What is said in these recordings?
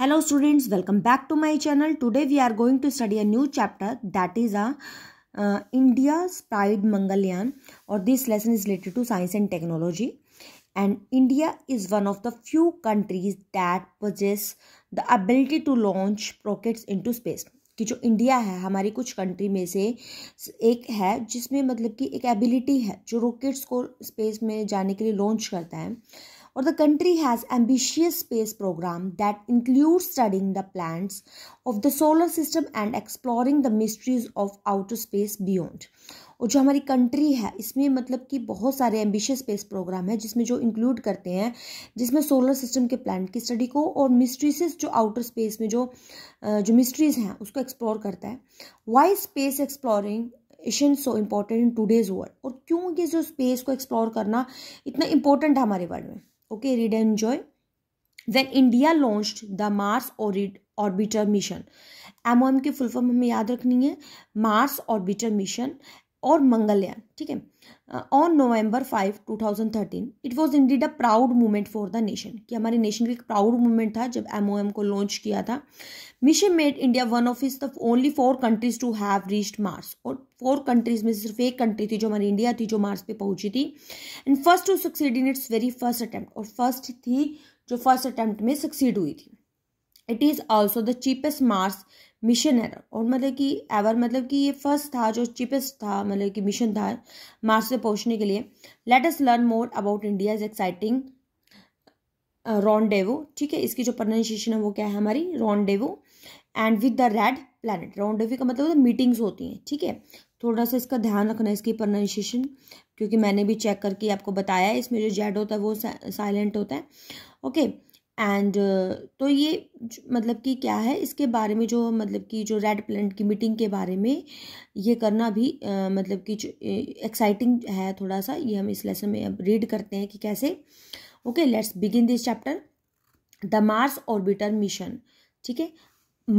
Hello students welcome back to my channel today we are going to study a new chapter that is a India pride Mangalyaan और this lesson is related to science and technology and India is one of the few countries that possess the ability to launch rockets in space कि जो India है हमारी कुछ country में से एक है जिसमें मतलब कि एक एबिलिटी है जो रॉकेट्स को स्पेस में जाने के लिए लॉन्च करता है और the country has ambitious space program that include studying द planets of the solar system and exploring the mysteries of outer space beyond और जो हमारी कंट्री है इसमें मतलब कि बहुत सारे एम्बिशियस स्पेस प्रोग्राम है जिसमें जो इंक्लूड करते हैं जिसमें सोलर सिस्टम के प्लान की स्टडी को और मिस्ट्रीस जो आउटर स्पेस में जो जो मिस्ट्रीज हैं उसको एक्सप्लोर करता है why space exploration so important in today's world और क्यों ये जो स्पेस को एक्सप्लोर करना इतना इम्पोर्टेंट है हमारे वर्ल्ड में okay read and enjoy then india launched the mars orbiter mission M O M की फुल फॉर्म हमें याद रखनी है मार्स ऑर्बिटर मिशन और मंगलयान ठीक है on November five two thousand thirteen it was indeed a proud movement for the nation कि हमारे नेशन का एक प्राउड मूवमेंट था जब एम को लॉन्च किया था mission made India one of is the only four countries to have reached Mars और फोर कंट्रीज में सिर्फ एक कंट्री थी जो हमारी इंडिया थी जो मार्स पे पहुंची थी and first to succeed in its very first attempt और फर्स्ट थी जो फर्स्ट अटैम्प्ट में सक्सीड हुई थी it is also the cheapest Mars mission है और मतलब कि एवर मतलब कि ये फर्स्ट था जो चीपेस्ट था मतलब कि मिशन था मार्स पे पहुंचने के लिए let us learn more about India is exciting rendezvous ठीक है इसकी जो प्रोनाउंसिएशन है वो क्या है हमारी rendezvous and with the red planet rendezvous का मतलब मीटिंग्स होती हैं ठीक है थीके? थोड़ा सा इसका ध्यान रखना इसकी प्रोनाउंसिएशन क्योंकि मैंने भी चेक करके आपको बताया है इसमें जो जेड होता है वो साइलेंट होता है ओके okay. एंड uh, तो ये मतलब कि क्या है इसके बारे में जो मतलब कि जो रेड प्लेनेट की मीटिंग के बारे में ये करना भी मतलब कि एक्साइटिंग है थोड़ा सा ये हम इस लेसन में अब रीड करते हैं कि कैसे okay let's begin this chapter the Mars orbiter mission ठीक है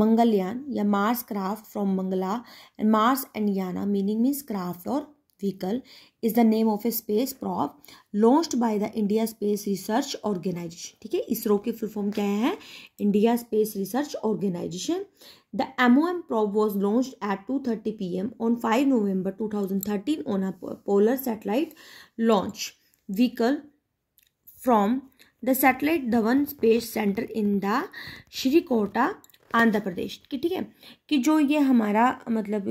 मंगलयान या Mars craft from Mangala and Mars and yana meaning means craft और vehicle is the name of a space probe launched by the India space research organisation ठीक है ISRO की full form क्या है India space research organisation the M probe was launch at two thirty P M on five November to thousand thirteen on a polar satellite launch vehicle from the satellite Dhawan space centre in the Srikota Andhra Pradesh की ठीक है कि जो ये हमारा मतलब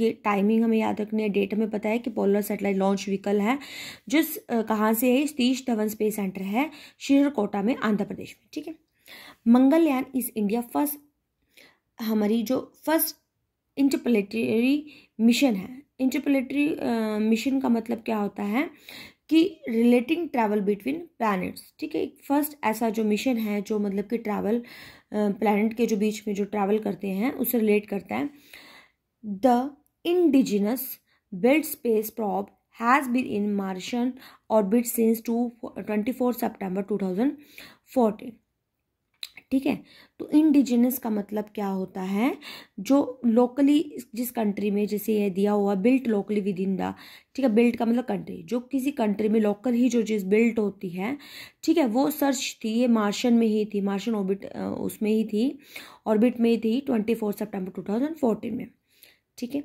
ये timing हमें याद रखनी है डेट हमें पता है कि पोलर सेटेलाइट लॉन्च व्हीकल है जिस कहाँ से है सतीश धवन स्पेस सेंटर है श्रीहरकोटा में आंध्र प्रदेश में ठीक है मंगलयान इज इंडिया फर्स्ट हमारी जो फर्स्ट इंटरपलेटरी मिशन है इंटरप्लेटरी मिशन का मतलब क्या होता है कि रिलेटिंग ट्रैवल बिटवीन प्लानट्स ठीक है एक फर्स्ट ऐसा जो मिशन है जो मतलब कि ट्रैवल प्लानट के जो बीच में जो ट्रैवल करते हैं उसे रिलेट करता है the indigenous built space probe has been in Martian orbit since two twenty four September two thousand fourteen ठीक है तो इंडिजिनस का मतलब क्या होता है जो लोकली जिस कंट्री में जैसे ये दिया हुआ built locally within the ठीक है बिल्ट का मतलब कंट्री जो किसी कंट्री में लोकल ही जो चीज़ बिल्ट होती है ठीक है वो सर्च थी ये मार्शन में ही थी मार्शन ऑर्बिट उसमें ही थी ऑर्बिट में ही थी twenty four September two thousand fourteen में ठीक है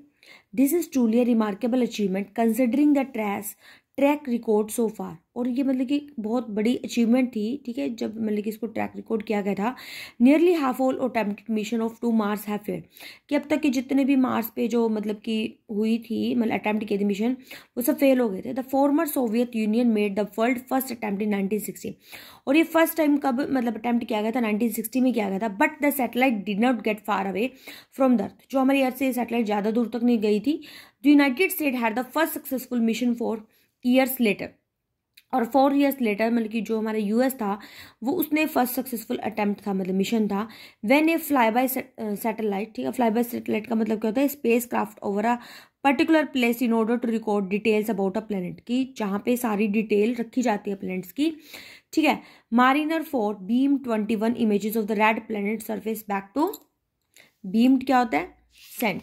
this is truly remarkable achievement considering the trace track record so far और ये मतलब कि बहुत बड़ी अचीवमेंट थी ठीक है जब मतलब कि इसको ट्रैक रिकॉर्ड किया गया था nearly half all attempted mission of to Mars है फेल्ड कि अब तक के जितने भी मार्स पे जो मतलब कि हुई थी मतलब अटैम्प्ट किए थे मिशन वो सब फेल हो गए थे the former Soviet Union made the world first attempt in nineteen और ये फर्स्ट टाइम कब मतलब अटैम्प्ट किया गया था नाइनटीन में किया गया था but the satellite did not get far away from the earth जो हमारी अर्थ से सेटेलाइट ज़्यादा दूर तक नहीं गई थी the United State had the first successful mission for years later और फोर ईयर्स लेटर मतलब कि जो हमारा यूएस था वो उसने फर्स्ट सक्सेसफुल अटेम्प्ट था मतलब मिशन था when a fly by satellite ठीक है फ्लाई बाय सैटेलाइट का मतलब क्या होता है spacecraft over a particular place in order to record details about a planet की जहाँ पे सारी डिटेल रखी जाती है प्लेनेट्स की ठीक है Mariner four beam twenty one images of the red planet surface back to beamed क्या होता है सेंट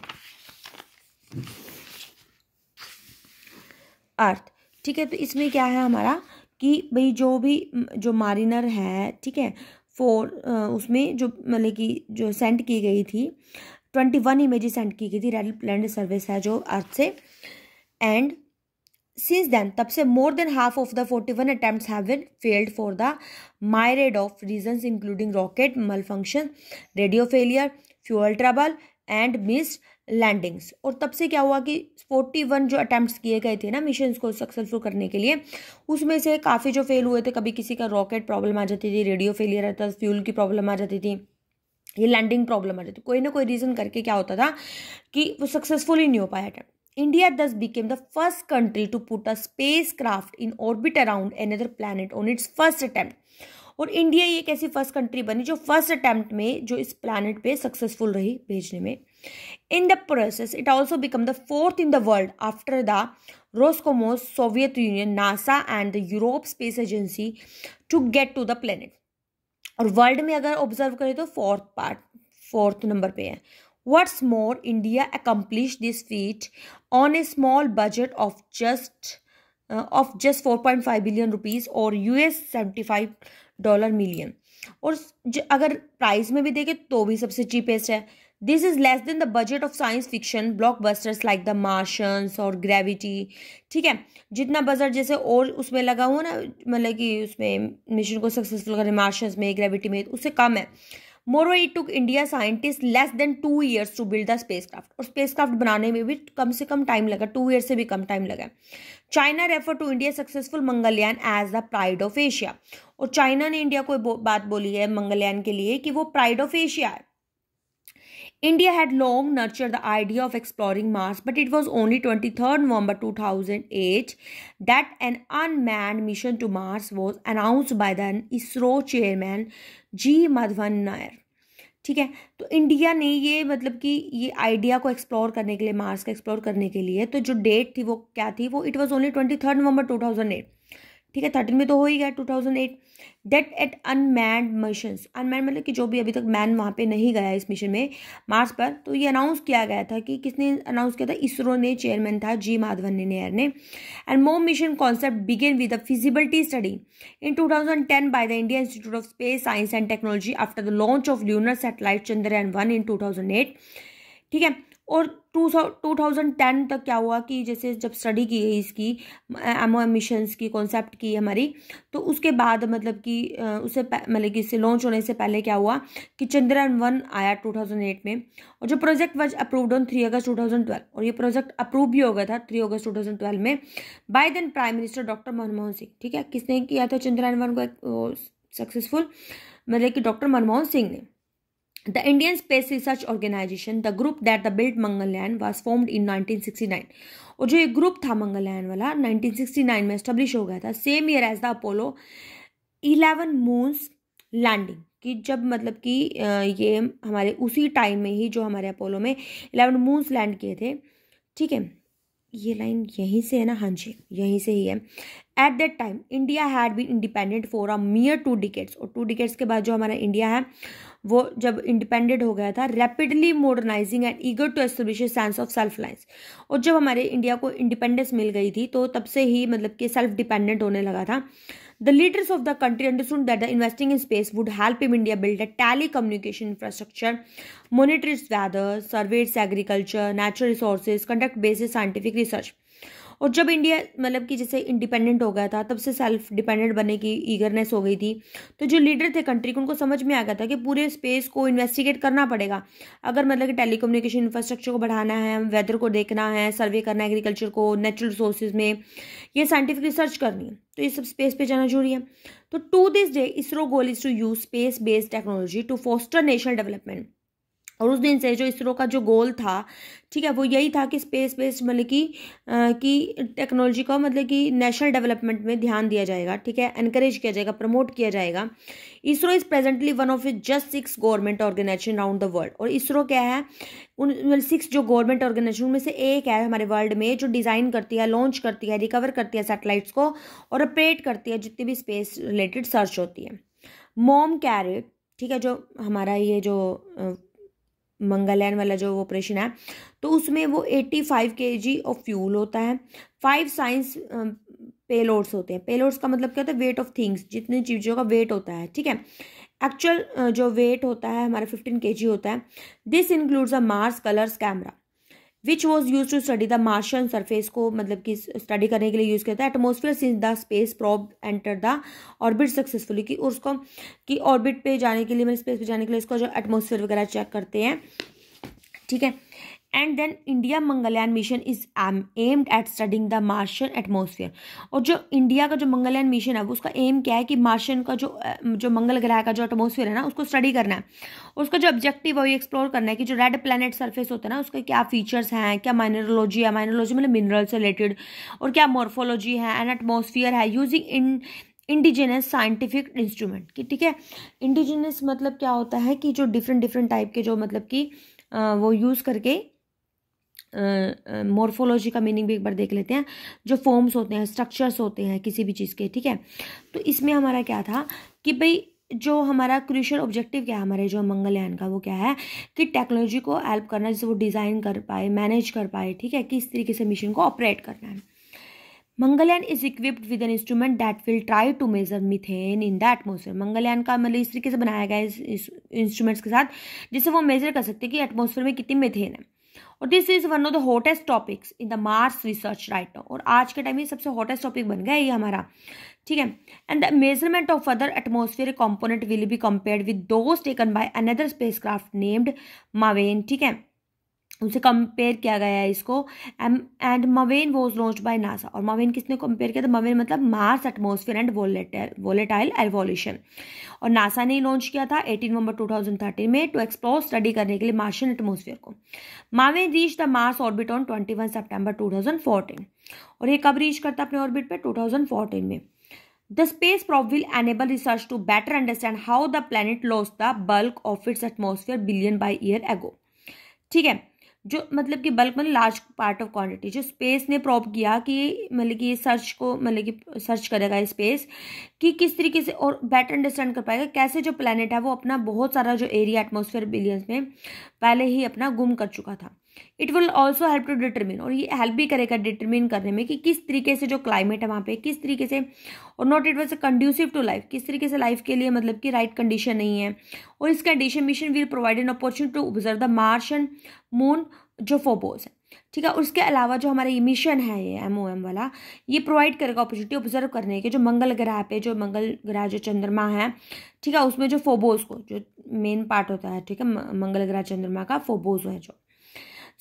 अर्थ ठीक है तो इसमें क्या है हमारा कि भाई जो भी जो मारिनर है ठीक है फोर उसमें जो मतलब कि जो सेंड की गई थी ट्वेंटी वन इमेजेस सेंड की गई थी रेड लैंड सर्विस है जो अर्थ से एंड सिंस देन तब से more than half of the forty one attempt have failed for the myriad of reason including rocket malfunction radio failure fuel trouble and missed landings और तब से क्या हुआ कि फोर्टी वन जो attempt किए गए थे ना मिशन को सक्सेसफुल करने के लिए उसमें से काफ़ी जो फेल हुए थे कभी किसी का रॉकेट प्रॉब्लम आ जाती थी रेडियो फेलियर आता था फ्यूल की प्रॉब्लम आ जाती थी ये लैंडिंग प्रॉब्लम आ जाती कोई ना कोई रीज़न करके क्या होता था कि वो सक्सेसफुल ही नहीं हो पाया attempt became the first country to put a spacecraft in orbit around another planet on its first attempt और इंडिया एक ऐसी फर्स्ट कंट्री बनी जो फर्स्ट अटैम्प्ट में जो इस प्लानट पे सक्सेसफुल रही भेजने में In the process, it also become the fourth in the world after the Roscosmos, Soviet Union, NASA and the Europe Space Agency to get to the planet. और world में अगर ऑब्जर्व करें तो fourth part fourth number पे है what's more india accomplished this feat on a small budget of just uh, of just 4.5 billion rupees or us 75 dollar million और अगर price में भी देखें तो भी सबसे चीपेस्ट है is less than the budget of science fiction blockbusters like the Martians और ग्रेविटी ठीक है जितना बजट जैसे और उसमें लगा हुआ ना मतलब कि उसमें मिशन को सक्सेसफुल करें मार्शंस में ग्रेविटी में उससे कम है moreover it took India scientist less than two years to build the space spacecraft और स्पेस क्राफ्ट बनाने में भी कम से कम टाइम लगा टू ईयर से भी कम टाइम लगा China refer to India successful Mangalyaan as the pride of Asia और चाइना ने इंडिया को बात बोली है मंगलयान के लिए कि वो प्राइड ऑफ एशिया है India had long nurtured the idea of exploring Mars, but it was only 23 November 2008 that an unmanned mission to Mars was announced by the ISRO chairman G. Madhavan Nair. ठीक है तो India ने ये मतलब कि ये idea को explore करने के लिए मार्स का एक्सप्लोर करने के लिए तो जो डेट थी वो क्या थी वो it was only twenty third November two thousand eight ठीक है थर्टीन में तो हो ही गया two thousand eight date at unmanned mission unmanned मतलब कि जो भी अभी तक मैन वहाँ पे नहीं गया इस मिशन में मार्स पर तो ये अनाउंस किया गया था कि किसने अनाउंस किया था इसरो ने चेयरमैन था जी माधवन नेयर ने and MOM mission concept began with a feasibility study in two thousand ten by the India institute of space science and technology after the launch of lunar satellite Chandrayaan one in two thousand eight ठीक है और to to thousand ten तक क्या हुआ कि जैसे जब study की गई इसकी एमओ एमिशंस की कॉन्सेप्ट की हमारी तो उसके बाद मतलब कि उसे मतलब कि इसे लॉन्च होने से पहले क्या हुआ कि चंद्रयान वन आया टू थाउजेंड एट में और जो project was approved on three August two thousand twelve और ये प्रोजेक्ट अप्रूव भी हो गया था three August two thousand twelve में by then prime minister doctor Manmohan Singh ठीक है किसने किया था चंद्रयान वन को सक्सेसफुल मतलब कि डॉक्टर मनमोहन सिंह ने The Indian Space Research Organisation, the group that the built Mangalyaan was formed in 1969. और जो एक group था Mangalyaan वाला 1969 में establish हो गया था same year as the Apollo 11 moons landing. कि जब मतलब कि ये हमारे उसी time में ही जो हमारे Apollo में 11 moons land किए थे ठीक है ये लाइन यहीं से है ना हाँ जी यहीं से ही है at that time India had been independent for a mere two decades और टू डिकेट्स के बाद जो हमारा इंडिया है वो जब इंडिपेंडेंट हो गया था rapidly modernising and eager to establish sense of self reliance और जब हमारे इंडिया को इंडिपेंडेंस मिल गई थी तो तब से ही मतलब कि सेल्फ डिपेंडेंट होने लगा था the leaders of the country understood that the investing in space would help इम India build a telecommunication infrastructure monitoring weather surveys agriculture natural resources conduct basic scientific research और जब India मतलब कि जैसे independent हो गया था तब से सेल्फ डिपेंडेंट बनने की ईगरनेस हो गई थी तो जो लीडर थे कंट्री को उनको समझ में आ गया था कि पूरे स्पेस को इन्वेस्टिगेट करना पड़ेगा अगर मतलब कि टेली कम्युनिकेशन इंफ्रास्ट्रक्चर को बढ़ाना है वेदर को देखना है सर्वे करना है एग्रीकल्चर को नेचुरल रिसोर्सेज में ये साइंटिफिक रिसर्च करनी है तो ये सब स्पेस पे जाना जरूरी है तो to this day ISRO goal is to use space based technology to foster national development और उस दिन से जो इसरो का जो गोल था ठीक है वो यही था कि स्पेस बेस्ड मतलब कि कि टेक्नोलॉजी का मतलब कि नेशनल डेवलपमेंट में ध्यान दिया जाएगा ठीक है एनकरेज किया जाएगा प्रमोट किया जाएगा ISRO is presently one of just six government organisation round the world और इसरो क्या है उन सिक्स जो गवर्नमेंट ऑर्गेनाइजेशन उनमें से एक है हमारे वर्ल्ड में जो डिज़ाइन करती है लॉन्च करती है रिकवर करती है सेटेलाइट्स को और अपरेट करती है जितनी भी स्पेस रिलेटेड सर्च होती है मोम कैरे ठीक है जो हमारा ये जो मंगलयान वाला जो ऑपरेशन है तो उसमें वो 85 फाइव के जी ऑफ फ्यूल होता है फाइव साइंस पेलोड्स होते हैं पेलोड्स का मतलब क्या होता है वेट ऑफ थिंग्स जितनी चीज़ों का वेट होता है ठीक है एक्चुअल जो वेट होता है हमारा फिफ्टीन के जी होता है this includes a Mars colours camera which was use to study the Martian surface को मतलब कि स्टडी करने के लिए यूज़ करता है atmosphere since the space probe enter the orbit successfully कि उसको कि ऑर्बिट पे जाने के लिए मतलब स्पेस पे जाने के लिए उसको जो एटमोसफियर वगैरह चेक करते हैं ठीक है and then India Mangalyaan mission is aimed at studying the Martian atmosphere और जो इंडिया का जो मंगलयान मिशन है उसका एम क्या है कि मार्शियन का जो um, जो मंगल ग्रह का जो एटमोसफियर है ना उसको स्टडी करना है उसका जो ऑब्जेक्टिव है वो एक्सप्लोर करना है कि जो रेड प्लानट सर्फेस होता है ना उसके क्या फीचर्स हैं क्या माइनरोलॉजी है माइनरोलॉजी मतलब मिनरल से रिलेटेड और क्या मॉर्फोलॉजी है एंड एटमोसफियर है using in indigenous scientific instrument की ठीक है इंडिजिनस मतलब क्या होता है कि जो डिफरेंट डिफरेंट टाइप के जो मतलब कि uh, वो यूज़ करके मोर्फोलॉजी का मीनिंग भी एक बार देख लेते हैं जो फॉर्म्स होते हैं स्ट्रक्चर्स होते हैं किसी भी चीज़ के ठीक है तो इसमें हमारा क्या था कि भाई जो हमारा क्रूशल ऑब्जेक्टिव क्या है हमारे जो मंगलयान का वो क्या है कि टेक्नोलॉजी को हेल्प करना जिससे वो डिज़ाइन कर पाए मैनेज कर पाए ठीक है किस तरीके से मिशन को ऑपरेट करना है Mangalyaan is equipped with an instrument that will try to measure methane in the atmosphere Mangalyaan का मतलब इस तरीके से बनाया गया है इस इंस्ट्रूमेंट्स के साथ जिससे वो मेजर कर सकते हैं कि एटमोसफेयर में कितनी मिथेन है और this is one of the hottest topics in the Mars research right और आज के टाइम ये सबसे हॉटेस्ट टॉपिक बन गया ये हमारा ठीक है and the measurement of other atmosphere component will be compare with those taken by another spacecraft named MAVEN ठीक है उसे कंपेयर किया गया है इसको M and MAVEN was launch by NASA और मवेन किसने कंपेयर किया था मवेन मतलब Mars atmosphere and volatile evolution और नासा ने लॉन्च किया था 18 नवंबर 2013 में टू एक्सप्लोर स्टडी करने के लिए मार्शियन एटमोसफेयर को MAVEN reach the Mars orbit on 21 September 2014 और ये कब रीच करता अपने ऑर्बिट पर टू में the space probe will enable research to better understand how the planet lost the bulk of its atmosphere billion by year ago ठीक है जो मतलब कि बल्क मतलब लार्ज पार्ट ऑफ क्वांटिटी जो स्पेस ने प्रॉप किया कि मतलब कि सर्च को मतलब कि सर्च करेगा स्पेस कि किस तरीके से और बेटर अंडरस्टैंड कर पाएगा कैसे जो प्लानट है वो अपना बहुत सारा जो एरिया एटमोसफेयर बिलियंस में पहले ही अपना गुम कर चुका था it will also help to determine और ये हेल्प भी करेगा डिटरमिन करने में कि किस तरीके से जो क्लाइमेट है वहाँ पे किस तरीके से और not it was conducive to life किस तरीके से लाइफ के लिए मतलब कि राइट right कंडीशन नहीं है और इस condition mission will provide an opportunity to observe the Mars and moon जो फोबोज है ठीक है उसके अलावा जो हमारा ये मिशन है ये एम ओ एम वाला ये प्रोवाइड करेगा अपॉर्चुनिटी ऑब्जर्व करने के जो मंगल ग्रह पे जो मंगल ग्रह जो चंद्रमा है ठीक है उसमें जो फोबोज को जो मेन पार्ट होता है ठीक है मंगल ग्रह चंद्रमा का फोबोज है जो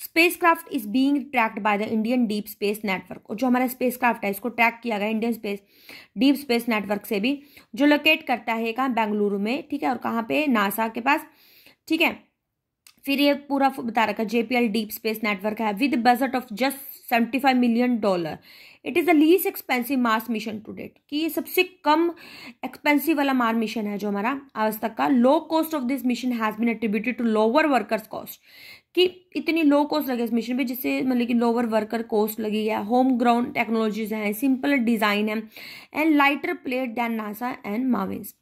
spacecraft is being tracked by the Indian deep space network और जो हमारा स्पेसक्राफ्ट है इसको ट्रैक किया गया Indian space deep space network से भी जो लोकेट करता है कहाँ बेंगलुरु में ठीक है और कहाँ पे नासा के पास ठीक है फिर ये पूरा बता रखा जेपीएल डीप स्पेस नेटवर्क है with budget of just seventy five million dollar it is the least expensive Mars mission to date कि ये सबसे कम एक्सपेंसिव वाला मार मिशन है जो हमारा आज तक का low cost of this mission has been attributed to lower workers cost कि इतनी लो कॉस्ट लगे इस मशीन पे जिससे मतलब कि लोअर वर्कर कॉस्ट लगी है होम ग्राउंड टेक्नोलॉजीज हैं सिंपल डिज़ाइन है and lighter plate than NASA and MAVEN's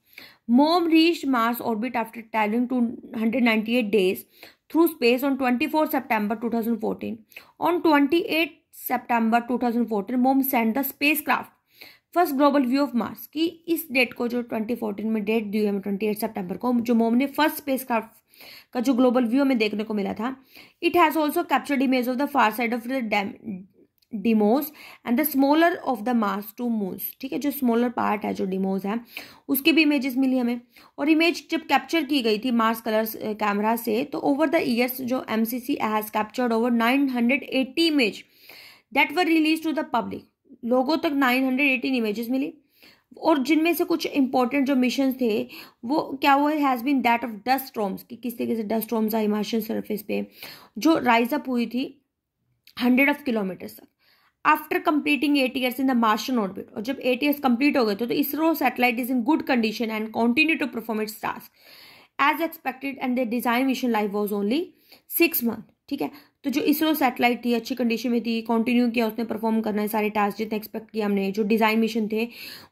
MOM reach Mars orbit after travelling two hundred eight days through space on twenty four September two thousand fourteen on twenty eight September two thousand fourteen MOM send the space craft first global view of Mars की इस date को जो 2014 में date दी है eight सितंबर को जो मोम ने फर्स्ट स्पेस क्राफ्ट का जो ग्लोबल व्यू हमें देखने को मिला था it has also captured image of the far side of the Deimos and the smaller of the Mars two moons ठीक है जो स्मॉलर पार्ट है जो डिमोस है उसकी भी इमेजेस मिली हमें और इमेज जब कैप्चर की गई थी मार्स कलर्स कैमरा से तो ओवर द ईयर्स जो M C C has captured over nine hundred eighty image that were release to the public लोगों तक नाइन हंड्रेड एटीन इमेजेस मिली और जिनमें से कुछ इंपॉर्टेंट जो मिशन थे वो क्या हुआ has been that of dust storms कि किस तरीके से डस्ट स्टॉम्स आई हिमाचल सर्फेस पे जो राइज अप हुई थी हंड्रेड ऑफ किलोमीटर्स तक after completing eight years in the Martian orbit और जब एट ईयर्स कंप्लीट हो गए थे तो ISRO satellite is in good condition and continue to perform its task as expected and the design mission life was only six month ठीक है तो जो इसरो सैटेलाइट थी अच्छी कंडीशन में थी कंटिन्यू किया उसने परफॉर्म करना है सारे टास्क जितने एक्सपेक्ट किया हमने जो डिज़ाइन मिशन थे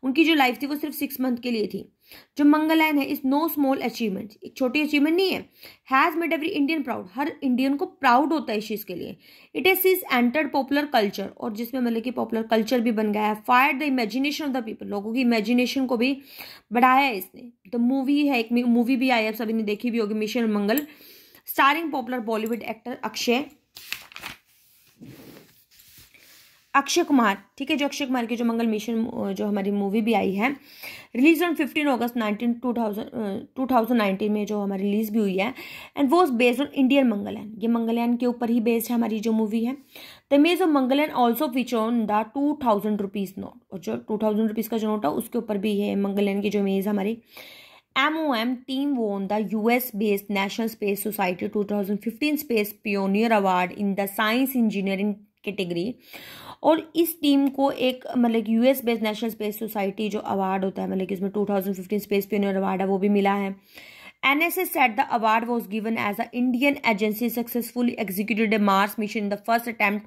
उनकी जो लाइफ थी वो सिर्फ सिक्स मंथ के लिए थी जो मंगलयान है इज नो स्मॉल अचीवमेंट एक छोटी अचीवमेंट नहीं है has made every Indian proud हर इंडियन को प्राउड होता है इस चीज़ के लिए it is is entered popular culture और जिसमें मतलब कि पॉपुलर कल्चर भी बन गया है fire the imagination of the people लोगों की इमेजिनेशन को भी बढ़ाया है इसने द मूवी है एक मूवी भी आई है सभी ने देखी भी होगी Mission Mangal starring popular Bollywood actor Akshay Akshay Kumar ठीक है जो अक्षय कुमार की जो मंगल मिशन जो हमारी मूवी भी आई है release on fifteen August nineteen two thousand two thousand nineteen में जो हमारी रिलीज भी हुई है एंड वो बेस्ड ऑन इंडियन मंगलयान ये मंगलयान के ऊपर ही बेस्ड है हमारी जो मूवी है the image of Mangalyaan also feature on the two thousand rupees note और जो टू थाउजेंड रुपीज़ का जो नोट है उसके ऊपर भी है मंगलयान की जो मेज़ हमारी M M O team the U S based National Space Society two thousand fifteen Space Pioneer Award in the science engineering category और इस टीम को एक मतलब कि U S based National Space Society जो अवार्ड होता है मतलब कि इसमें two thousand fifteen Space Pioneer Award है वो भी मिला है N S S said the award was given as a Indian agency successful executed Mars mission in the first attempt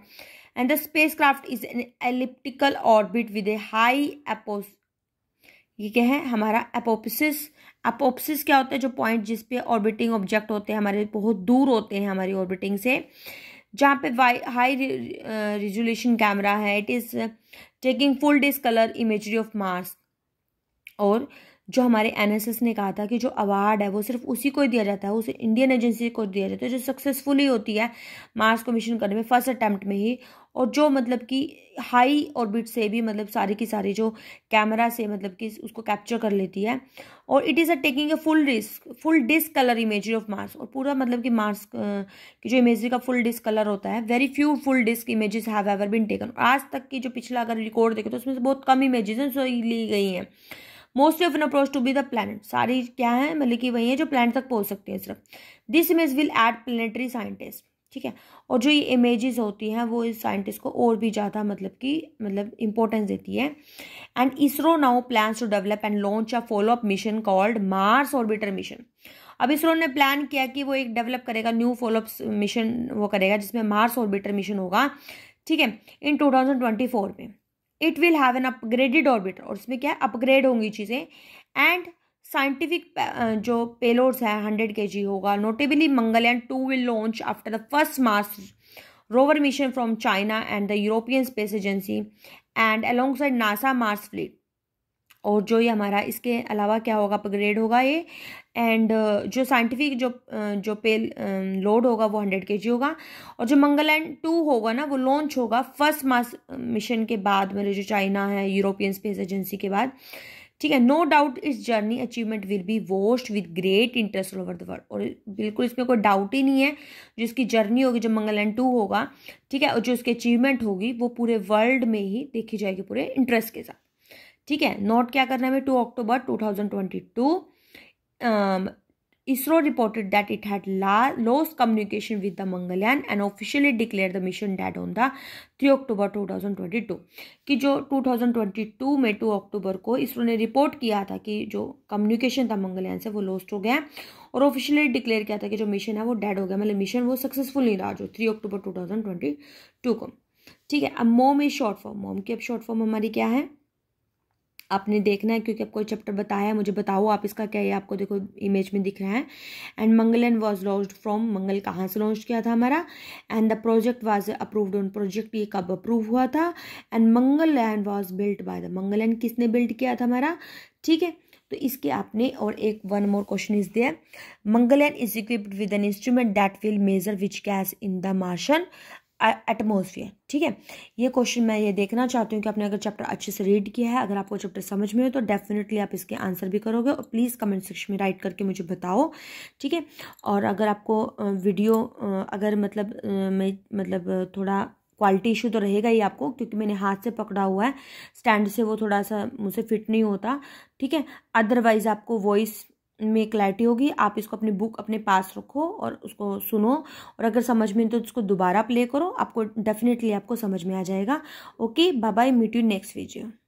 and the space craft is an elliptical orbit with a high apoapsis ये क्या है हमारा अपोपसिस अपोपसिस क्या होता है जो point जिस पे ऑर्बिटिंग ऑब्जेक्ट होते हैं हमारे बहुत दूर होते हैं हमारी ऑर्बिटिंग से जहाँ पे वाई हाई रिजोल्यूशन कैमरा है it is taking full disc colour imagery of Mars और जो हमारे एनएसएस ने कहा था कि जो अवार्ड है वो सिर्फ उसी को ही दिया जाता है उसे इंडियन एजेंसी को दिया जाता है जो सक्सेसफुली होती है मार्स को मिशन करने में फर्स्ट अटैम्प्ट में ही और जो मतलब कि हाई ऑर्बिट से भी मतलब सारी की सारी जो कैमरा से मतलब कि उसको कैप्चर कर लेती है और it is a taking a full risk full disc colour imagery of Mars और पूरा मतलब कि मार्स की जो इमेजरी का फुल डिस्क कलर होता है very few full disc images have ever been taken आज तक की जो पिछला अगर रिकॉर्ड देखें तो उसमें से बहुत कम इमेजेस हैं सो ली गई हैं most of an approach to be the planet सारी क्या है मतलब कि वही है जो प्लानट तक पहुंच सकते हैं सिर्फ this image will aid planetary scientist ठीक है और जो ये इमेजेस होती हैं वो इस साइंटिस्ट को और भी ज़्यादा मतलब कि मतलब इंपॉर्टेंस देती है and ISRO now plans to develop and launch a follow up mission called Mars orbiter mission अब इसरो ने प्लान किया कि वो एक डेवलप करेगा न्यू फॉलो अप मिशन वो करेगा जिसमें मार्स ऑर्बिटर मिशन होगा ठीक है in two thousand twenty four में it will have an upgraded orbiter और इसमें क्या है अपग्रेड होंगी चीज़ें एंड साइंटिफिक जो पेलोड्स है हंड्रेड के जी होगा notably Mangalyaan two will launch after the first Mars rover mission from China and the European Space Agency and alongside NASA Mars fleet और जो ये हमारा इसके अलावा क्या होगा अपग्रेड होगा ये एंड जो साइंटिफिक जो जो पेल लोड होगा वो हंड्रेड के जी होगा और जो मंगलयान टू होगा ना वो लॉन्च होगा फर्स्ट मास मिशन के बाद मेरे मतलब जो चाइना है यूरोपियन स्पेस एजेंसी के बाद ठीक है नो डाउट इस journey achievement will be watched with great interest all over the world और बिल्कुल इसमें कोई डाउट ही नहीं है जो इसकी जर्नी होगी जो एंड टू होगा ठीक है और जो उसकी अचीवमेंट होगी वो पूरे वर्ल्ड में ही देखी जाएगी पूरे इंटरेस्ट के साथ ठीक है नोट क्या करना है two October two thousand twenty two ISRO reported that it had lost communication with the Mangalyaan and officially declared the mission dead on the 3 October 2022 कि जो 2022 में 2 अक्टूबर को इसरो ने रिपोर्ट किया था कि जो कम्युनिकेशन था मंगलयान से वो लॉस्ट हो गया और ऑफिशियली डिक्लेयर किया था कि जो मिशन है वो डेड हो गया मतलब मिशन वो सक्सेसफुल नहीं रहा जो 3 अक्टूबर 2022 को ठीक है अब मोम इज शॉर्ट फॉर्म मोम की अब शॉर्ट फॉर्म हमारी क्या है आपने देखना है क्योंकि आपको चैप्टर बताया है मुझे बताओ आप इसका क्या है आपको देखो इमेज में दिख रहा है and Mangalyaan was launch from मंगल कहाँ से लॉन्च किया था हमारा and the project was approved on project ये कब अप्रूव हुआ था and Mangalyaan was built by the मंगलन किसने बिल्ड किया था हमारा ठीक है तो इसके आपने और एक वन मोर क्वेश्चन इज दिया Mangalyaan is equipped with an instrument that will measure which gas in the Martian atmosphere ठीक है ये क्वेश्चन मैं ये देखना चाहती हूँ कि आपने अगर चैप्टर अच्छे से रीड किया है अगर आपको चैप्टर समझ में हो तो डेफिनेटली आप इसके आंसर भी करोगे और प्लीज़ कमेंट सेक्शन में राइट करके मुझे बताओ ठीक है और अगर आपको वीडियो अगर मतलब मैं मतलब थोड़ा क्वालिटी इशू तो रहेगा ही आपको क्योंकि मैंने हाथ से पकड़ा हुआ है स्टैंड से वो थोड़ा सा मुझसे फिट नहीं होता ठीक है अदरवाइज़ आपको वॉइस में क्लैरिटी होगी आप इसको अपनी बुक अपने पास रखो और उसको सुनो और अगर समझ में तो उसको दोबारा प्ले करो आपको डेफिनेटली आपको समझ में आ जाएगा okay bye bye meet you next video